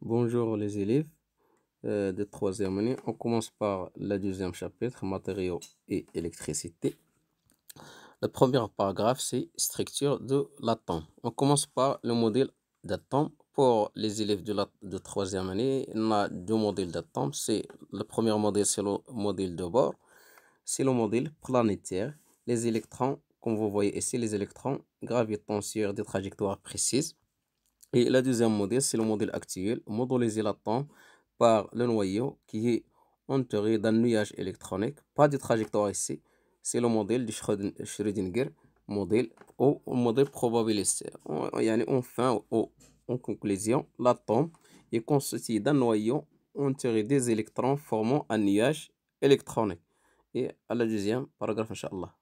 Bonjour les élèves euh, de troisième année. On commence par le deuxième chapitre, matériaux et électricité. Le premier paragraphe, c'est structure de l'atome. On commence par le modèle d'atome. Pour les élèves de, la, de troisième année, on a deux modèles d'atome. C'est le premier modèle, c'est le modèle de bord. C'est le modèle planétaire. Les électrons, comme vous voyez ici, les électrons gravitent sur des trajectoires précises. Et la deuxième modèle, c'est le modèle actuel, modélisé l'atome par le noyau qui est entouré d'un nuage électronique, pas de trajectoire ici. C'est le modèle de Schrödinger, modèle ou modèle probabiliste. Enfin, en conclusion, l'atome est constitué d'un noyau entouré des électrons formant un nuage électronique. Et à la deuxième paragraphe, Inch'Allah.